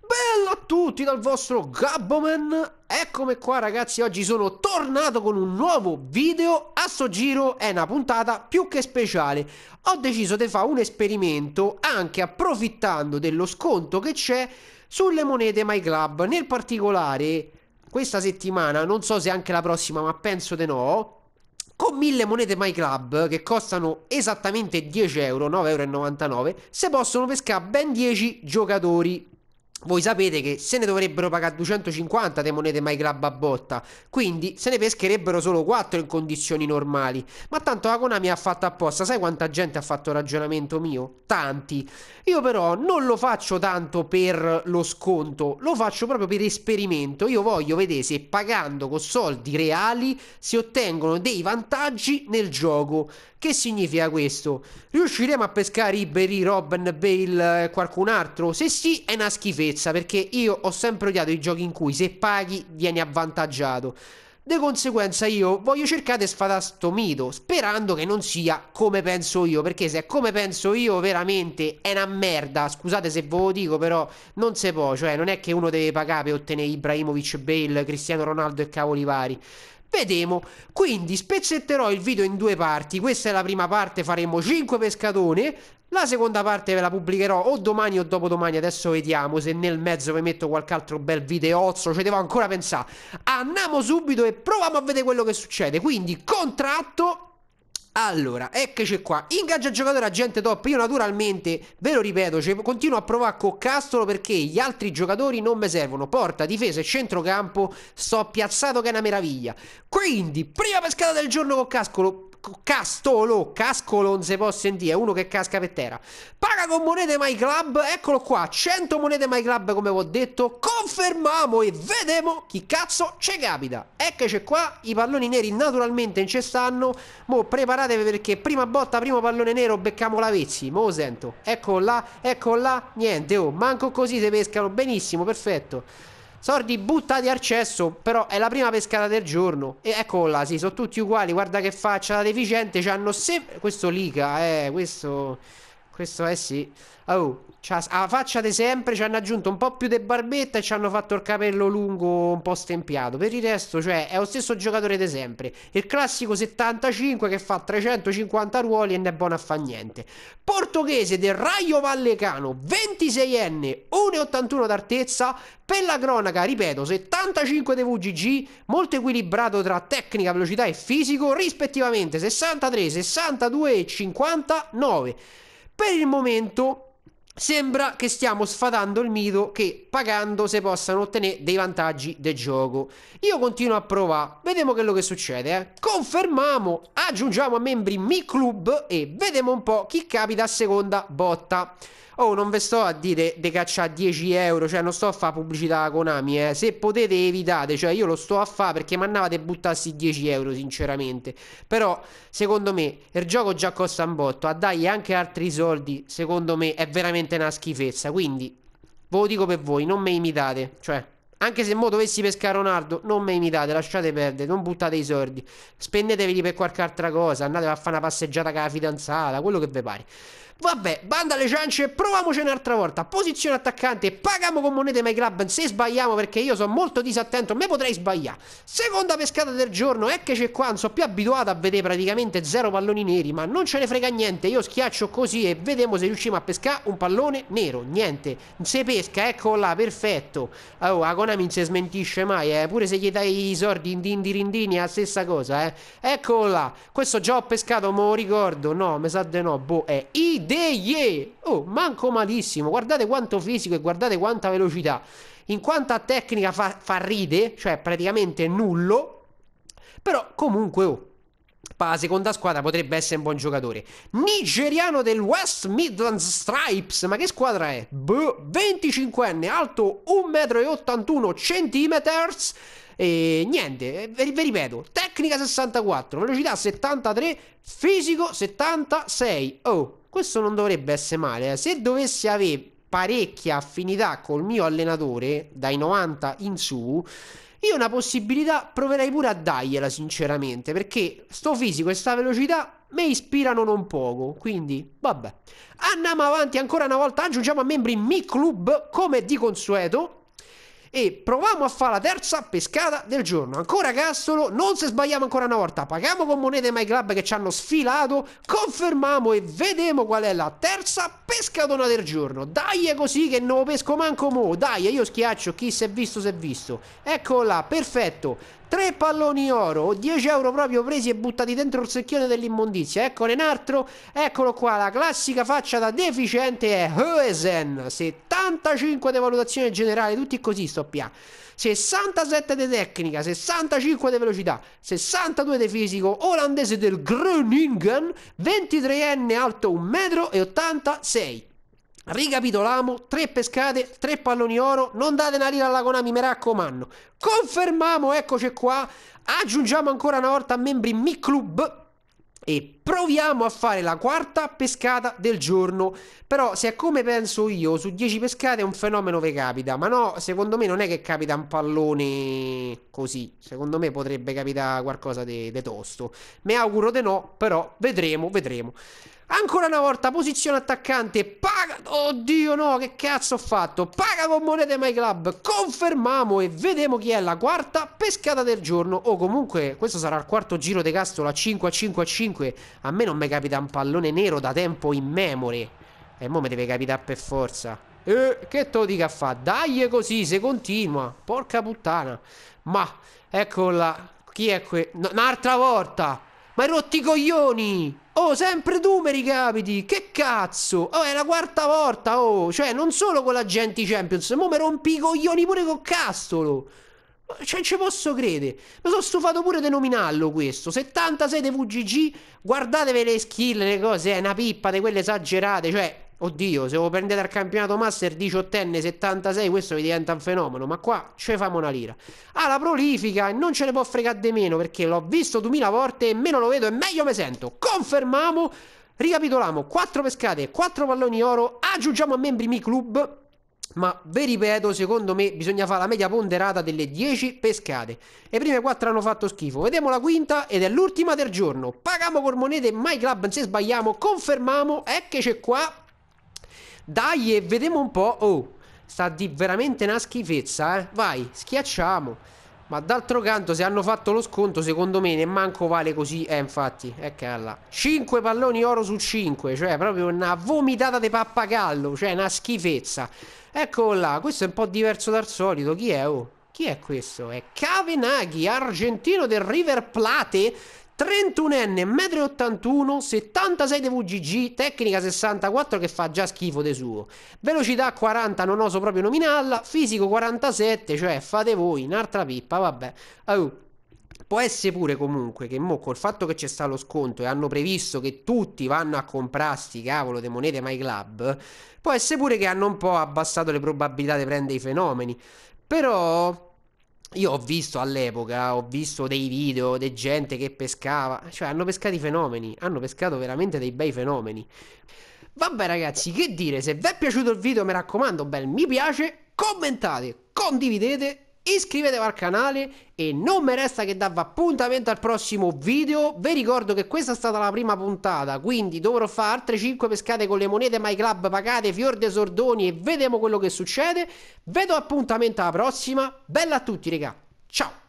Bello a tutti dal vostro Gabboman Eccomi qua ragazzi, oggi sono tornato con un nuovo video A sto giro è una puntata più che speciale Ho deciso di fare un esperimento anche approfittando dello sconto che c'è sulle monete MyClub Nel particolare, questa settimana, non so se anche la prossima ma penso di no con mille monete MyClub che costano esattamente 10 euro, 9,99 euro, se possono pescare ben 10 giocatori voi sapete che se ne dovrebbero pagare 250 le monete My Club a botta, quindi se ne pescherebbero solo 4 in condizioni normali. Ma tanto la Konami ha fatto apposta, sai quanta gente ha fatto ragionamento mio? Tanti. Io però non lo faccio tanto per lo sconto, lo faccio proprio per esperimento. Io voglio vedere se pagando con soldi reali si ottengono dei vantaggi nel gioco. Che significa questo? Riusciremo a pescare Iberi, Robben, Bale, e eh, qualcun altro? Se sì, è una schifezza, perché io ho sempre odiato i giochi in cui se paghi vieni avvantaggiato. Di conseguenza io voglio cercare di sfatare sto mito, sperando che non sia come penso io, perché se è come penso io veramente è una merda, scusate se ve lo dico, però non si può, cioè non è che uno deve pagare per ottenere Ibrahimovic, Bale, Cristiano Ronaldo e cavoli vari. Vedemo. Quindi spezzetterò il video in due parti. Questa è la prima parte, faremo 5 pescatone. La seconda parte ve la pubblicherò o domani o dopodomani, adesso vediamo se nel mezzo vi metto qualche altro bel videozzo, ci devo ancora pensare. Andiamo subito e proviamo a vedere quello che succede. Quindi contratto allora, eccoci qua. Ingaggia giocatore agente top. Io naturalmente, ve lo ripeto, cioè, continuo a provare a coccastolo perché gli altri giocatori non mi servono. Porta, difesa e centrocampo. Sto piazzato che è una meraviglia. Quindi, prima pescata del giorno con cascolo Castolo, cascolo non si può sentire, è uno che casca per terra. Paga con monete My Club, eccolo qua, 100 monete My Club come vi ho detto. Confermiamo e vediamo chi cazzo ci capita. Eccoci qua, i palloni neri naturalmente in cestanno Mo preparatevi perché prima botta, primo pallone nero, beccamo la Vezzi. Mo lo sento, eccolo là, eccolo là, niente, oh, manco così si pescano, benissimo, perfetto. Sordi buttati al cesso però è la prima pescata del giorno. E eccola, sì, sono tutti uguali, guarda che faccia la deficiente, c'hanno sempre... Questo Lica, eh, questo... Questo è eh, sì. Oh, a faccia di sempre ci hanno aggiunto un po' più di barbetta e ci hanno fatto il capello lungo un po' stempiato. Per il resto, cioè, è lo stesso giocatore di sempre. Il classico 75 che fa 350 ruoli e ne è buono a fa niente. Portoghese del Raio Vallecano, 26enne, 1,81 d'altezza. Per la cronaca, ripeto, 75 di VGG, molto equilibrato tra tecnica, velocità e fisico, rispettivamente 63, 62 e 59. Per il momento Sembra che stiamo sfatando il mito che pagando si possano ottenere dei vantaggi del gioco. Io continuo a provare, vediamo quello che succede. Eh. Confermiamo, aggiungiamo a membri Mi Club e vediamo un po' chi capita a seconda botta. Oh, non ve sto a dire de cacciare 10 euro, cioè non sto a fare pubblicità a Konami, eh. Se potete evitate, cioè io lo sto a fare perché mi andava a 10 euro, sinceramente. Però, secondo me, il gioco già costa un botto, a dargli anche altri soldi, secondo me, è veramente una schifezza. Quindi, ve lo dico per voi, non me imitate, cioè... Anche se mo dovessi pescare Ronaldo, non me imitate, lasciate perdere, non buttate i soldi. Spendeteveli per qualche altra cosa, andate a fare una passeggiata con la fidanzata, quello che vi pare. Vabbè, banda alle ciance, proviamoci un'altra volta. Posizione attaccante, pagamo con monete My Club se sbagliamo perché io sono molto disattento, me potrei sbagliare. Seconda pescata del giorno, eccoci qua, non sono più abituato a vedere praticamente zero palloni neri, ma non ce ne frega niente, io schiaccio così e vediamo se riusciamo a pescare un pallone nero, niente. Se pesca, ecco là, perfetto. Oh, a non si smentisce mai, eh. pure se gli dai i sordi in dindirindini è la stessa cosa, eh. Ecco là, questo già ho pescato, me lo ricordo, no, mi sa di no, boh, è eh. ID degli... Oh, manco malissimo. Guardate quanto fisico e guardate quanta velocità. In quanto a tecnica fa, fa ride, cioè praticamente nullo. Però comunque, oh, la seconda squadra potrebbe essere un buon giocatore. Nigeriano del West Midlands Stripes, ma che squadra è? Boh, 25enne, alto 1,81 m. E niente, eh, vi ripeto, tecnica tecnica 64, velocità 73, fisico 76. Oh, questo non dovrebbe essere male. Eh. Se dovessi avere parecchia affinità col mio allenatore, dai 90 in su, io una possibilità proverei pure a dargliela, sinceramente, perché sto fisico e sta velocità mi ispirano non poco. Quindi, vabbè. Andiamo avanti ancora una volta, aggiungiamo a membri Mi Club, come di consueto e proviamo a fare la terza pescata del giorno. Ancora Cassolo, non se sbagliamo ancora una volta, paghiamo con monete My Club che ci hanno sfilato, confermiamo e vediamo qual è la terza pescatona del giorno. Dai è così che non pesco manco mo, dai io schiaccio, chi si è visto si è visto. Eccola, perfetto. Tre palloni oro 10 euro proprio presi e buttati dentro il secchione dell'immondizia. Eccone un altro, eccolo qua, la classica faccia da deficiente è Hoesen, 75 di valutazione generale, tutti così sto pia. 67 di tecnica, 65 di velocità, 62 di fisico, olandese del Groningen, 23enne alto 1,86 m. Ricapitoliamo, tre pescate, tre palloni oro, non date una lira alla Konami, mi raccomando. Confermiamo, eccoci qua, aggiungiamo ancora una volta membri Mi Club e Proviamo a fare la quarta pescata del giorno. Però se è come penso io, su 10 pescate è un fenomeno che capita. Ma no, secondo me non è che capita un pallone così. Secondo me potrebbe capitare qualcosa di tosto. Mi auguro di no, però vedremo, vedremo. Ancora una volta, posizione attaccante. Paga. Oddio, no, che cazzo ho fatto? Paga con monete My Club. Confermiamo e vediamo chi è la quarta pescata del giorno. O comunque, questo sarà il quarto giro di Castola 5 a 5 a 5 a me non mi capita un pallone nero da tempo in memoria. E mo mi deve capitare per forza. Eh, che te lo dica a fa? Dai così, se continua. Porca puttana. Ma, eccola. Chi è qui? No, un'altra volta. Ma hai rotti i coglioni. Oh, sempre tu mi capiti. Che cazzo? Oh, è la quarta volta, oh. Cioè, non solo con la Genti Champions. Mo mi rompi i coglioni pure con Castolo. Cioè, ci posso credere. Mi sono stufato pure di nominarlo questo. 76 di VGG. Guardatevi le skill, le cose. È una pippa di quelle esagerate. Cioè, oddio, se lo prendete al campionato Master 18enne 76, questo vi diventa un fenomeno. Ma qua ci famo una lira. Ah, la prolifica. E Non ce ne può fregare di meno perché l'ho visto 2000 volte e meno lo vedo e meglio mi sento. Confermiamo. Ricapitoliamo, 4 pescate, 4 palloni oro, aggiungiamo a membri mi club, ma vi ripeto, secondo me bisogna fare la media ponderata delle 10 pescate. Le prime 4 hanno fatto schifo. Vediamo la quinta ed è l'ultima del giorno. Pagamo con monete My Club, se sbagliamo, confermiamo, eccoci qua. Dai e vediamo un po'. Oh, sta di veramente una schifezza, eh. Vai, schiacciamo. Ma d'altro canto se hanno fatto lo sconto secondo me ne manco vale così Eh infatti eccola eh, 5 palloni oro su 5 Cioè proprio una vomitata di pappagallo Cioè una schifezza Eccolo là questo è un po' diverso dal solito Chi è oh? Chi è questo? È Cavenaghi argentino del River Plate 31enne, 1,81 m, 76 di VGG, tecnica 64 che fa già schifo de suo, velocità 40, non oso proprio nominarla, fisico 47, cioè fate voi, un'altra pippa, vabbè. Allora, Può essere pure comunque che mo col fatto che c'è stato lo sconto e hanno previsto che tutti vanno a comprarsi cavolo le monete My Club, può essere pure che hanno un po' abbassato le probabilità di prendere i fenomeni. Però io ho visto all'epoca, ho visto dei video di gente che pescava, cioè hanno pescato i fenomeni, hanno pescato veramente dei bei fenomeni. Vabbè ragazzi, che dire, se vi è piaciuto il video mi raccomando, bel mi piace, commentate, condividete iscrivetevi al canale e non mi resta che darvi appuntamento al prossimo video. Vi ricordo che questa è stata la prima puntata, quindi dovrò fare altre 5 pescate con le monete My Club pagate, fior dei sordoni e vediamo quello che succede. Vedo appuntamento alla prossima. Bella a tutti, raga. Ciao!